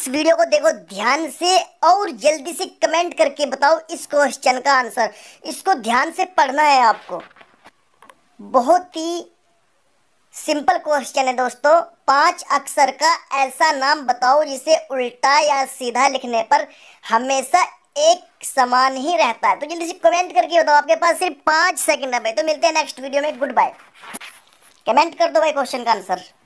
इस वीडियो को देखो ध्यान से और जल्दी से कमेंट करके बताओ इस क्वेश्चन का आंसर इसको ध्यान से पढ़ना है आपको बहुत ही सिंपल क्वेश्चन है दोस्तों पांच अक्षर का ऐसा नाम बताओ जिसे उल्टा या सीधा लिखने पर हमेशा एक समान ही रहता है तो जल्दी से कमेंट करके बताओ आपके पास सिर्फ पांच सेकंड है भाई तो मिलते हैं नेक्स्ट वीडियो में गुड बाय कमेंट कर दो भाई क्वेश्चन का आंसर